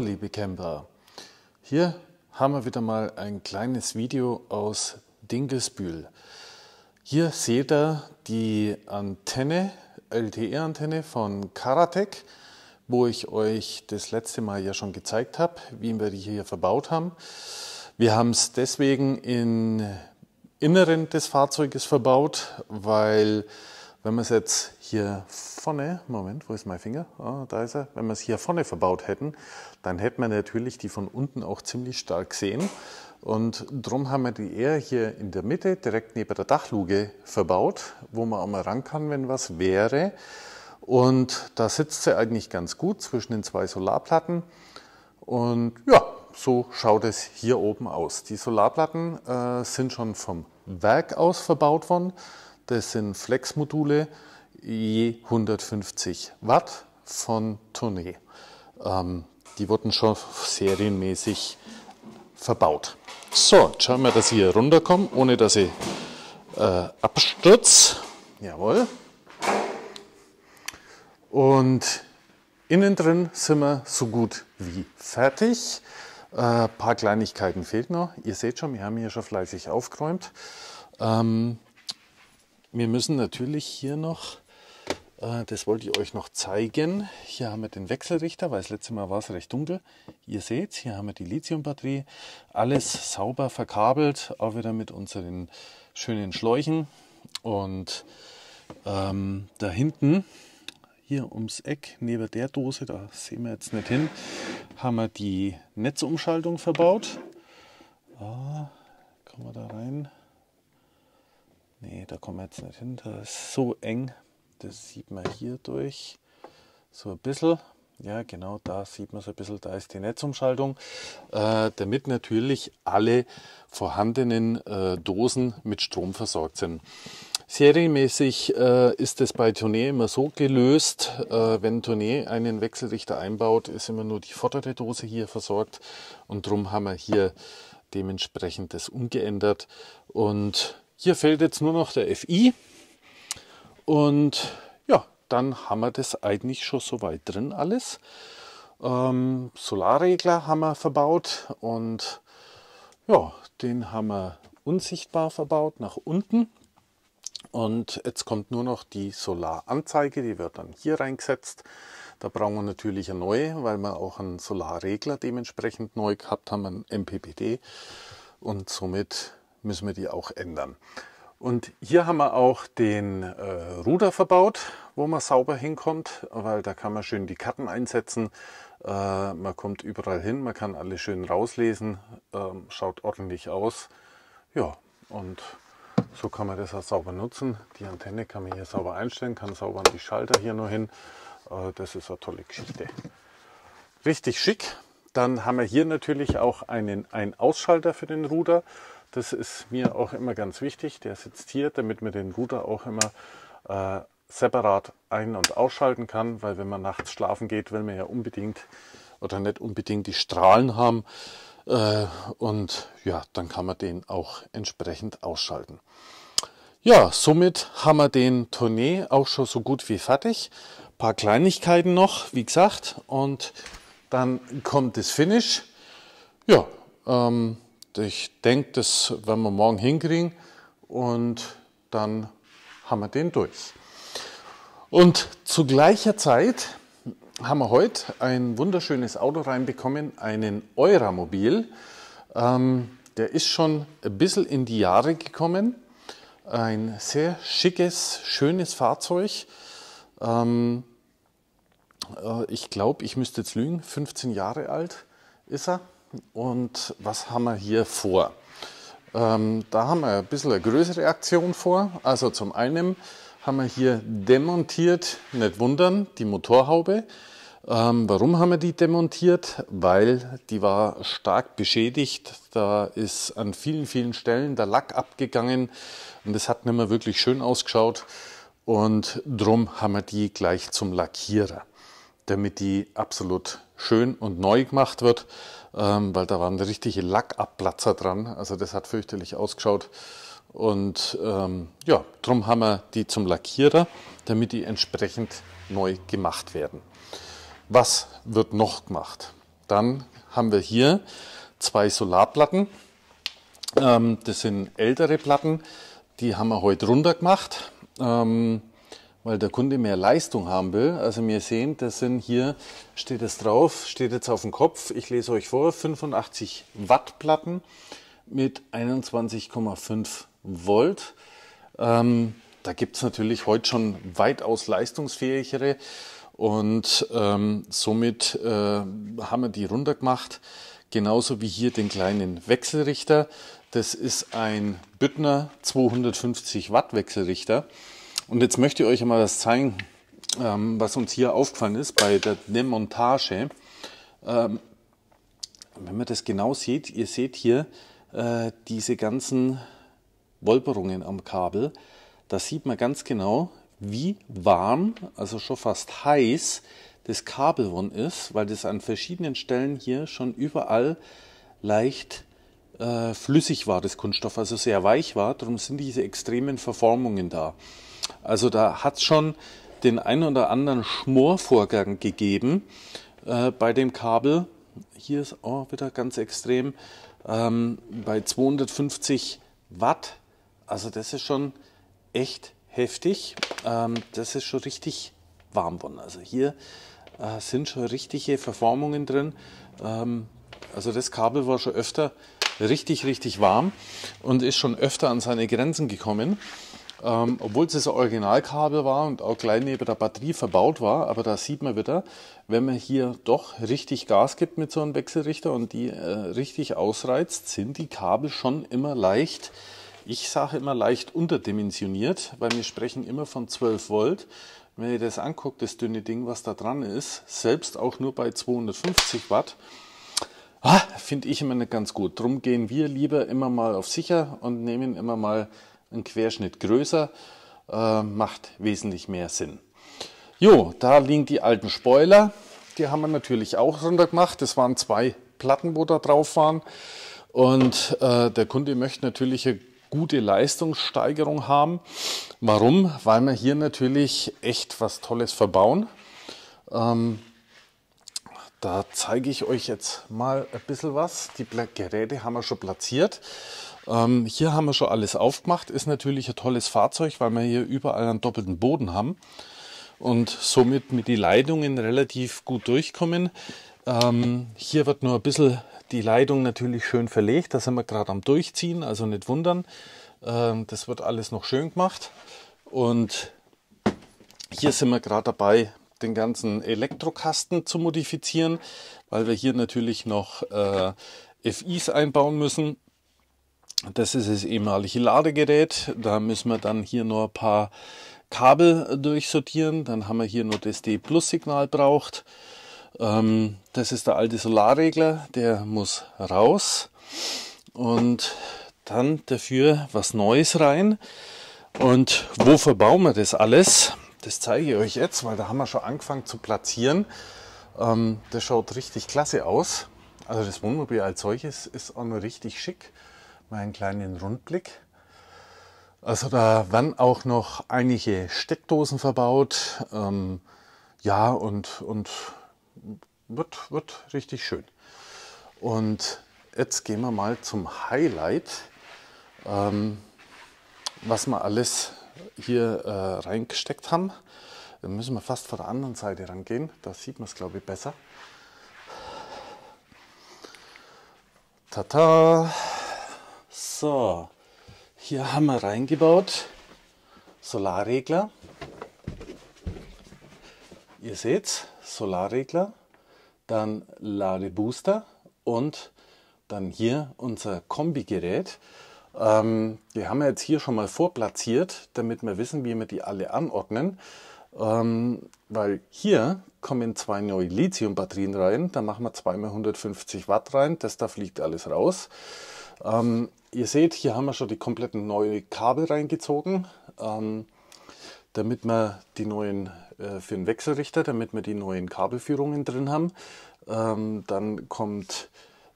liebe Camper, hier haben wir wieder mal ein kleines Video aus Dingelsbühl. Hier seht ihr die Antenne, LTE-Antenne von Karatec, wo ich euch das letzte Mal ja schon gezeigt habe, wie wir die hier verbaut haben. Wir haben es deswegen im Inneren des Fahrzeuges verbaut, weil wenn wir es jetzt hier vorne, Moment, wo ist mein Finger? Ah, da ist er. Wenn wir es hier vorne verbaut hätten, dann hätten wir natürlich die von unten auch ziemlich stark sehen. Und darum haben wir die eher hier in der Mitte, direkt neben der Dachluge verbaut, wo man auch mal ran kann, wenn was wäre. Und da sitzt sie eigentlich ganz gut zwischen den zwei Solarplatten. Und ja, so schaut es hier oben aus. Die Solarplatten äh, sind schon vom Werk aus verbaut worden. Das sind Flexmodule je 150 Watt von Tournee. Ähm, die wurden schon serienmäßig verbaut. So, jetzt schauen wir, dass ich hier runterkomme, ohne dass ich äh, abstürze. Jawohl. Und innen drin sind wir so gut wie fertig. Ein äh, paar Kleinigkeiten fehlt noch. Ihr seht schon, wir haben hier schon fleißig aufgeräumt. Ähm, wir müssen natürlich hier noch, äh, das wollte ich euch noch zeigen, hier haben wir den Wechselrichter, weil das letzte Mal war es recht dunkel. Ihr seht, hier haben wir die Lithiumbatterie, alles sauber verkabelt, auch wieder mit unseren schönen Schläuchen. Und ähm, da hinten, hier ums Eck, neben der Dose, da sehen wir jetzt nicht hin, haben wir die Netzumschaltung verbaut. Ah, kommen wir da rein da kommen wir jetzt nicht hin. Das ist so eng. Das sieht man hier durch. So ein bisschen. Ja, genau, da sieht man es ein bisschen. Da ist die Netzumschaltung, äh, damit natürlich alle vorhandenen äh, Dosen mit Strom versorgt sind. Serienmäßig äh, ist es bei Tournee immer so gelöst, äh, wenn Tournee einen Wechselrichter einbaut, ist immer nur die vordere Dose hier versorgt und darum haben wir hier dementsprechend das umgeändert und hier fehlt jetzt nur noch der FI und ja, dann haben wir das eigentlich schon so weit drin alles. Ähm, Solarregler haben wir verbaut und ja, den haben wir unsichtbar verbaut nach unten. Und jetzt kommt nur noch die Solaranzeige, die wird dann hier reingesetzt. Da brauchen wir natürlich eine neue, weil wir auch einen Solarregler dementsprechend neu gehabt haben, einen MPPD. Und somit müssen wir die auch ändern. Und hier haben wir auch den äh, Ruder verbaut, wo man sauber hinkommt, weil da kann man schön die Karten einsetzen. Äh, man kommt überall hin, man kann alles schön rauslesen, äh, schaut ordentlich aus. Ja, und so kann man das auch sauber nutzen. Die Antenne kann man hier sauber einstellen, kann sauber an die Schalter hier nur hin. Äh, das ist eine tolle Geschichte. Richtig schick. Dann haben wir hier natürlich auch einen, einen Ausschalter für den Ruder. Das ist mir auch immer ganz wichtig. Der sitzt hier, damit man den Router auch immer äh, separat ein- und ausschalten kann, weil wenn man nachts schlafen geht, will man ja unbedingt oder nicht unbedingt die Strahlen haben. Äh, und ja, dann kann man den auch entsprechend ausschalten. Ja, somit haben wir den Tournee auch schon so gut wie fertig. Ein paar Kleinigkeiten noch, wie gesagt, und dann kommt das Finish. Ja, ähm, ich denke, das werden wir morgen hinkriegen und dann haben wir den durch. Und zu gleicher Zeit haben wir heute ein wunderschönes Auto reinbekommen, einen Euramobil. Ähm, der ist schon ein bisschen in die Jahre gekommen. Ein sehr schickes, schönes Fahrzeug. Ähm, äh, ich glaube, ich müsste jetzt lügen, 15 Jahre alt ist er. Und was haben wir hier vor? Ähm, da haben wir ein bisschen eine größere Aktion vor. Also zum einen haben wir hier demontiert, nicht wundern, die Motorhaube. Ähm, warum haben wir die demontiert? Weil die war stark beschädigt. Da ist an vielen, vielen Stellen der Lack abgegangen und es hat nicht mehr wirklich schön ausgeschaut. Und drum haben wir die gleich zum Lackierer, damit die absolut schön und neu gemacht wird ähm, weil da waren richtige Lackabplatzer dran. Also das hat fürchterlich ausgeschaut. Und ähm, ja, drum haben wir die zum Lackierer, damit die entsprechend neu gemacht werden. Was wird noch gemacht? Dann haben wir hier zwei Solarplatten. Ähm, das sind ältere Platten, die haben wir heute runter gemacht. Ähm, weil der Kunde mehr Leistung haben will. Also wir sehen, das sind hier, steht es drauf, steht jetzt auf dem Kopf, ich lese euch vor, 85 Watt Platten mit 21,5 Volt. Ähm, da gibt es natürlich heute schon weitaus leistungsfähigere und ähm, somit äh, haben wir die runtergemacht. Genauso wie hier den kleinen Wechselrichter. Das ist ein Büttner 250 Watt Wechselrichter. Und jetzt möchte ich euch einmal das zeigen, ähm, was uns hier aufgefallen ist bei der Demontage. Ähm, wenn man das genau sieht, ihr seht hier äh, diese ganzen Wolperungen am Kabel. Da sieht man ganz genau, wie warm, also schon fast heiß, das Kabel ist, weil das an verschiedenen Stellen hier schon überall leicht äh, flüssig war, das Kunststoff, also sehr weich war. Darum sind diese extremen Verformungen da. Also da hat es schon den einen oder anderen Schmorvorgang gegeben äh, bei dem Kabel. Hier ist auch wieder ganz extrem ähm, bei 250 Watt. Also das ist schon echt heftig. Ähm, das ist schon richtig warm worden. Also hier äh, sind schon richtige Verformungen drin. Ähm, also das Kabel war schon öfter richtig, richtig warm und ist schon öfter an seine Grenzen gekommen. Ähm, Obwohl es das Originalkabel war und auch gleich neben der Batterie verbaut war, aber da sieht man wieder, wenn man hier doch richtig Gas gibt mit so einem Wechselrichter und die äh, richtig ausreizt, sind die Kabel schon immer leicht, ich sage immer leicht unterdimensioniert, weil wir sprechen immer von 12 Volt. Wenn ihr das anguckt, das dünne Ding, was da dran ist, selbst auch nur bei 250 Watt, Ah, Finde ich immer nicht ganz gut. Drum gehen wir lieber immer mal auf sicher und nehmen immer mal einen Querschnitt größer. Äh, macht wesentlich mehr Sinn. Jo, da liegen die alten Spoiler. Die haben wir natürlich auch runtergemacht. Das waren zwei Platten, wo da drauf waren. Und äh, der Kunde möchte natürlich eine gute Leistungssteigerung haben. Warum? Weil wir hier natürlich echt was Tolles verbauen. Ähm, da zeige ich euch jetzt mal ein bisschen was. Die Geräte haben wir schon platziert. Ähm, hier haben wir schon alles aufgemacht. Ist natürlich ein tolles Fahrzeug, weil wir hier überall einen doppelten Boden haben und somit mit den Leitungen relativ gut durchkommen. Ähm, hier wird nur ein bisschen die Leitung natürlich schön verlegt. Da sind wir gerade am Durchziehen, also nicht wundern. Ähm, das wird alles noch schön gemacht. Und hier sind wir gerade dabei, den ganzen Elektrokasten zu modifizieren, weil wir hier natürlich noch äh, FIs einbauen müssen. Das ist das ehemalige Ladegerät. Da müssen wir dann hier nur ein paar Kabel durchsortieren. Dann haben wir hier nur das D-Plus-Signal braucht. Ähm, das ist der alte Solarregler, der muss raus. Und dann dafür was Neues rein. Und wo verbauen wir das alles? Das zeige ich euch jetzt, weil da haben wir schon angefangen zu platzieren. Ähm, das schaut richtig klasse aus. Also das Wohnmobil als solches ist auch noch richtig schick. Mal einen kleinen Rundblick. Also da werden auch noch einige Steckdosen verbaut. Ähm, ja, und, und wird, wird richtig schön. Und jetzt gehen wir mal zum Highlight, ähm, was man alles hier äh, reingesteckt haben. Dann müssen wir fast von der anderen Seite rangehen. Da sieht man es, glaube ich, besser. Tata! So, hier haben wir reingebaut. Solarregler. Ihr seht Solarregler, dann Ladebooster und dann hier unser Kombigerät. gerät ähm, die haben wir jetzt hier schon mal vorplatziert, damit wir wissen, wie wir die alle anordnen. Ähm, weil hier kommen zwei neue Lithium-Batterien rein. Da machen wir zweimal 150 Watt rein. Das da fliegt alles raus. Ähm, ihr seht, hier haben wir schon die kompletten neuen Kabel reingezogen, ähm, damit wir die neuen äh, für den Wechselrichter, damit wir die neuen Kabelführungen drin haben. Ähm, dann kommt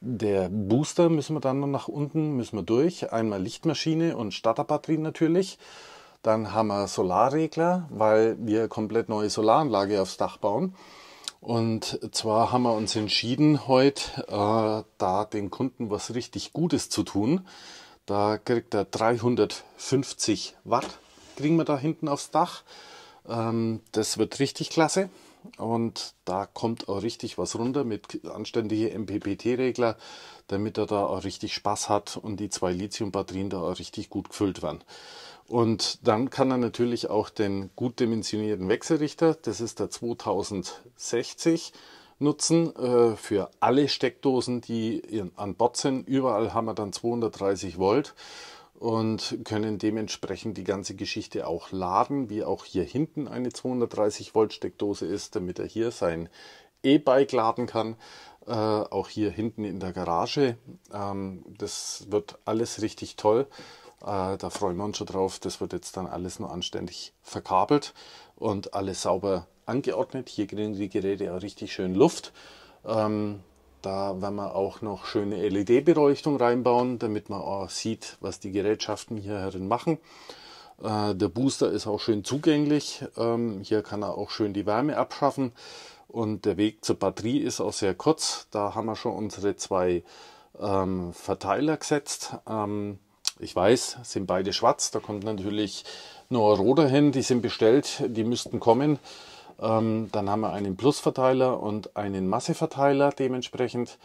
der Booster müssen wir dann noch nach unten, müssen wir durch. Einmal Lichtmaschine und Starterbatterien natürlich. Dann haben wir Solarregler, weil wir komplett neue Solaranlage aufs Dach bauen. Und zwar haben wir uns entschieden, heute äh, da den Kunden was richtig Gutes zu tun. Da kriegt er 350 Watt, kriegen wir da hinten aufs Dach. Ähm, das wird richtig klasse und da kommt auch richtig was runter mit anständigen MPPT-Regler, damit er da auch richtig Spaß hat und die zwei Lithium-Batterien da auch richtig gut gefüllt werden. Und dann kann er natürlich auch den gut dimensionierten Wechselrichter, das ist der 2060, nutzen äh, für alle Steckdosen, die in, an Bord sind. Überall haben wir dann 230 Volt und können dementsprechend die ganze Geschichte auch laden, wie auch hier hinten eine 230 Volt Steckdose ist, damit er hier sein E-Bike laden kann. Äh, auch hier hinten in der Garage. Ähm, das wird alles richtig toll. Äh, da freuen wir uns schon drauf. Das wird jetzt dann alles nur anständig verkabelt und alles sauber angeordnet. Hier kriegen die Geräte auch richtig schön Luft. Ähm, da werden wir auch noch schöne LED-Beleuchtung reinbauen, damit man auch sieht, was die Gerätschaften hier herin machen. Äh, der Booster ist auch schön zugänglich. Ähm, hier kann er auch schön die Wärme abschaffen. Und der Weg zur Batterie ist auch sehr kurz. Da haben wir schon unsere zwei ähm, Verteiler gesetzt. Ähm, ich weiß, sind beide schwarz. Da kommt natürlich nur ein roter hin. Die sind bestellt, die müssten kommen. Ähm, dann haben wir einen Plusverteiler und einen Masseverteiler dementsprechend.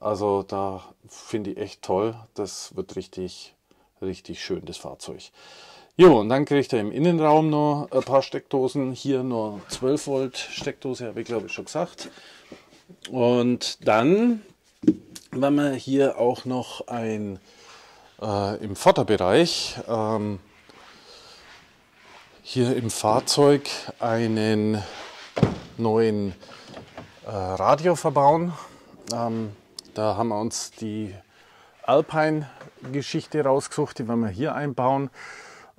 Also da finde ich echt toll. Das wird richtig, richtig schön, das Fahrzeug. Jo, und dann kriegt er im Innenraum noch ein paar Steckdosen. Hier nur 12 Volt Steckdose, habe ich glaube ich schon gesagt. Und dann haben wir hier auch noch ein äh, im Vorderbereich ähm, hier im Fahrzeug einen neuen äh, Radio verbauen. Ähm, da haben wir uns die Alpine-Geschichte rausgesucht, die werden wir hier einbauen.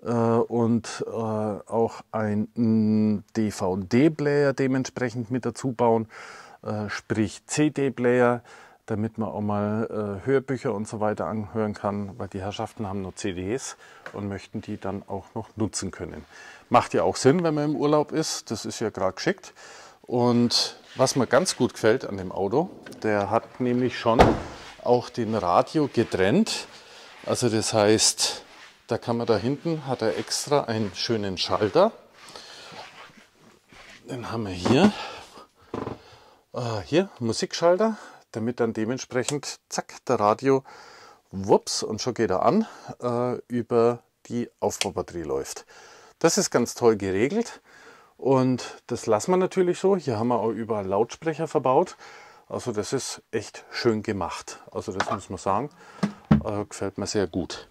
Äh, und äh, auch einen DVD-Player dementsprechend mit dazu bauen, äh, sprich CD-Player, damit man auch mal äh, Hörbücher und so weiter anhören kann, weil die Herrschaften haben nur CDs und möchten die dann auch noch nutzen können. Macht ja auch Sinn, wenn man im Urlaub ist. Das ist ja gerade geschickt. Und was mir ganz gut gefällt an dem Auto, der hat nämlich schon auch den Radio getrennt. Also das heißt, da kann man da hinten, hat er extra einen schönen Schalter. Den haben wir hier. Uh, hier, Musikschalter, damit dann dementsprechend, zack, der Radio, wups, und schon geht er an, uh, über die Aufbaubatterie läuft. Das ist ganz toll geregelt und das lassen wir natürlich so. Hier haben wir auch überall Lautsprecher verbaut. Also das ist echt schön gemacht. Also das muss man sagen, äh, gefällt mir sehr gut.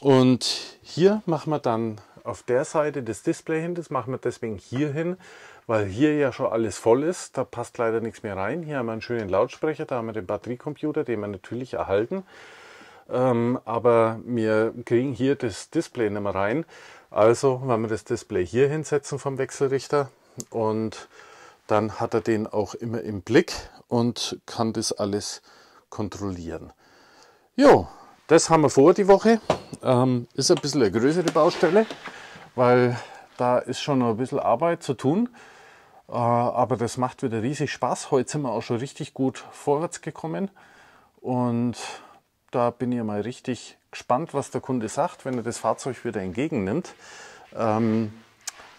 Und hier machen wir dann auf der Seite das Display hin. Das machen wir deswegen hier hin, weil hier ja schon alles voll ist. Da passt leider nichts mehr rein. Hier haben wir einen schönen Lautsprecher, da haben wir den Batteriecomputer, den wir natürlich erhalten. Ähm, aber wir kriegen hier das Display nicht mehr rein. Also wenn wir das Display hier hinsetzen vom Wechselrichter und dann hat er den auch immer im Blick und kann das alles kontrollieren. Jo, das haben wir vor die Woche. Ähm, ist ein bisschen eine größere Baustelle, weil da ist schon noch ein bisschen Arbeit zu tun. Äh, aber das macht wieder riesig Spaß. Heute sind wir auch schon richtig gut vorwärts gekommen. Und da bin ich mal richtig gespannt, was der Kunde sagt, wenn er das Fahrzeug wieder entgegennimmt. Ähm,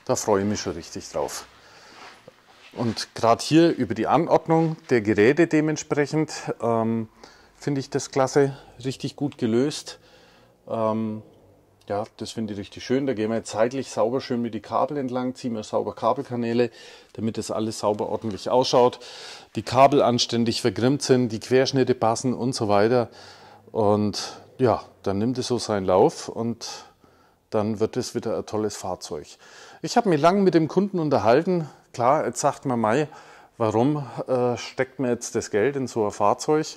da freue ich mich schon richtig drauf. Und gerade hier über die Anordnung der Geräte dementsprechend ähm, finde ich das klasse, richtig gut gelöst. Ähm, ja, das finde ich richtig schön. Da gehen wir jetzt zeitlich sauber schön mit die Kabel entlang, ziehen wir sauber Kabelkanäle, damit das alles sauber ordentlich ausschaut. Die Kabel anständig vergrimmt sind, die Querschnitte passen und so weiter. Und ja, dann nimmt es so seinen Lauf und dann wird es wieder ein tolles Fahrzeug. Ich habe mich lange mit dem Kunden unterhalten. Klar, jetzt sagt man, Mai, warum äh, steckt man jetzt das Geld in so ein Fahrzeug?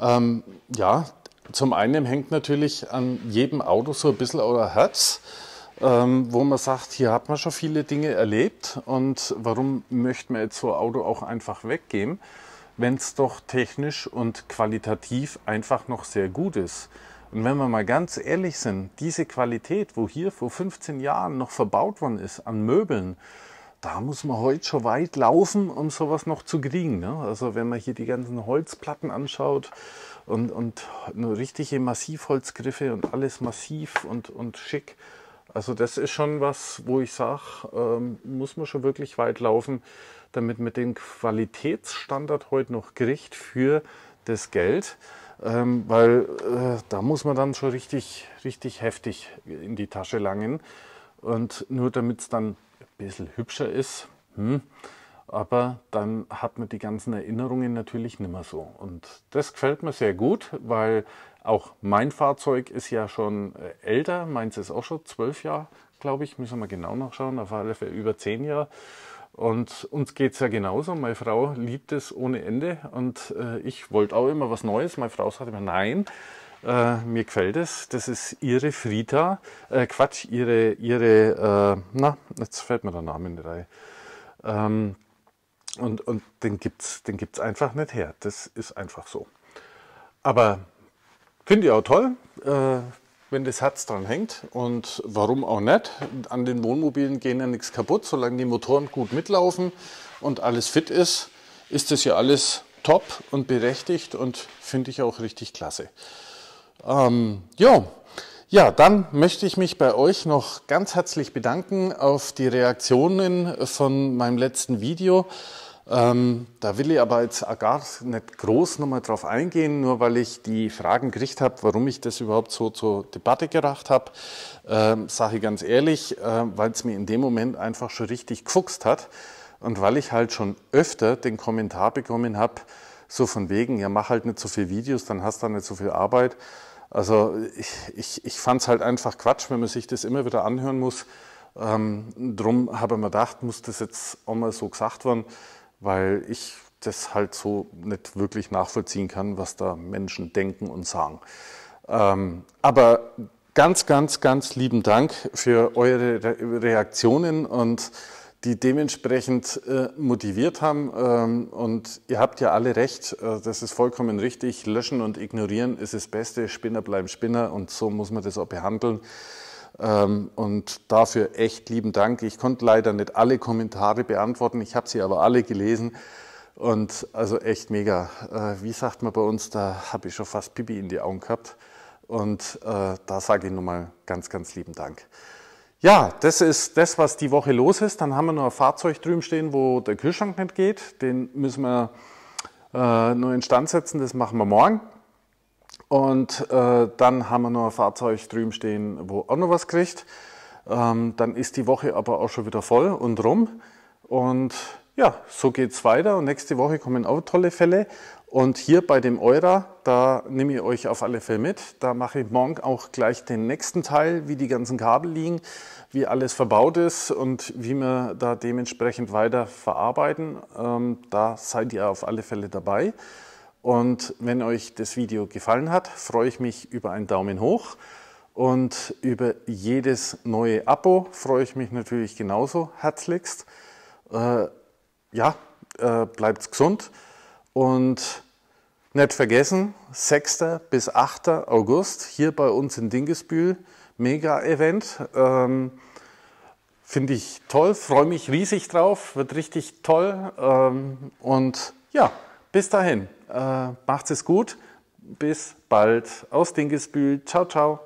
Ähm, ja, zum einen hängt natürlich an jedem Auto so ein bisschen euer Herz, ähm, wo man sagt, hier hat man schon viele Dinge erlebt und warum möchte man jetzt so ein Auto auch einfach weggeben? wenn es doch technisch und qualitativ einfach noch sehr gut ist. Und wenn wir mal ganz ehrlich sind, diese Qualität, wo hier vor 15 Jahren noch verbaut worden ist an Möbeln, da muss man heute schon weit laufen, um sowas noch zu kriegen. Ne? Also wenn man hier die ganzen Holzplatten anschaut und, und richtige Massivholzgriffe und alles massiv und, und schick. Also das ist schon was, wo ich sage, ähm, muss man schon wirklich weit laufen, damit wir den Qualitätsstandard heute noch kriegt für das Geld. Ähm, weil äh, da muss man dann schon richtig, richtig heftig in die Tasche langen. Und nur damit es dann ein bisschen hübscher ist, hm, aber dann hat man die ganzen Erinnerungen natürlich nicht mehr so. Und das gefällt mir sehr gut, weil auch mein Fahrzeug ist ja schon äh, älter. Meins ist auch schon zwölf Jahre, glaube ich. Müssen wir genau nachschauen. Auf alle Fälle über zehn Jahre. Und uns geht es ja genauso. Meine Frau liebt es ohne Ende und äh, ich wollte auch immer was Neues. Meine Frau sagt immer, nein, äh, mir gefällt es. Das ist ihre Frita. Äh, Quatsch, ihre, ihre, äh, na, jetzt fällt mir der Name nicht rein. Ähm, und, und den gibt es den gibt's einfach nicht her. Das ist einfach so. Aber finde ich auch toll. Äh, wenn das Herz dran hängt und warum auch nicht, an den Wohnmobilen gehen ja nichts kaputt, solange die Motoren gut mitlaufen und alles fit ist, ist das ja alles top und berechtigt und finde ich auch richtig klasse. Ähm, ja. ja, dann möchte ich mich bei euch noch ganz herzlich bedanken auf die Reaktionen von meinem letzten Video. Ähm, da will ich aber jetzt auch gar nicht groß nochmal drauf eingehen, nur weil ich die Fragen gekriegt habe, warum ich das überhaupt so zur Debatte gebracht habe. Ähm, Sage ich ganz ehrlich, äh, weil es mir in dem Moment einfach schon richtig gefuchst hat und weil ich halt schon öfter den Kommentar bekommen habe, so von wegen, ja, mach halt nicht so viele Videos, dann hast du auch nicht so viel Arbeit. Also ich, ich, ich fand es halt einfach Quatsch, wenn man sich das immer wieder anhören muss. Ähm, drum habe ich mir gedacht, muss das jetzt auch mal so gesagt werden weil ich das halt so nicht wirklich nachvollziehen kann, was da Menschen denken und sagen. Ähm, aber ganz, ganz, ganz lieben Dank für eure Re Reaktionen und die dementsprechend äh, motiviert haben. Ähm, und ihr habt ja alle recht, äh, das ist vollkommen richtig. Löschen und ignorieren ist das Beste. Spinner bleiben Spinner und so muss man das auch behandeln. Ähm, und dafür echt lieben Dank. Ich konnte leider nicht alle Kommentare beantworten, ich habe sie aber alle gelesen. Und also echt mega. Äh, wie sagt man bei uns, da habe ich schon fast Pipi in die Augen gehabt. Und äh, da sage ich nochmal ganz, ganz lieben Dank. Ja, das ist das, was die Woche los ist. Dann haben wir noch ein Fahrzeug drüben stehen, wo der Kühlschrank nicht geht. Den müssen wir äh, nur instand setzen. Das machen wir morgen. Und äh, dann haben wir noch ein Fahrzeug drüben stehen, wo auch noch was kriegt. Ähm, dann ist die Woche aber auch schon wieder voll und rum. Und ja, so geht es weiter. Und nächste Woche kommen auch tolle Fälle. Und hier bei dem Eura, da nehme ich euch auf alle Fälle mit. Da mache ich morgen auch gleich den nächsten Teil, wie die ganzen Kabel liegen, wie alles verbaut ist und wie wir da dementsprechend weiter verarbeiten. Ähm, da seid ihr auf alle Fälle dabei. Und wenn euch das Video gefallen hat, freue ich mich über einen Daumen hoch. Und über jedes neue Abo freue ich mich natürlich genauso herzlichst. Äh, ja, äh, bleibt gesund und nicht vergessen, 6. bis 8. August hier bei uns in Dingesbühl, Mega-Event. Ähm, Finde ich toll, freue mich riesig drauf, wird richtig toll. Ähm, und ja, bis dahin. Äh, macht's es gut. Bis bald aus Dingesbühl. Ciao, ciao.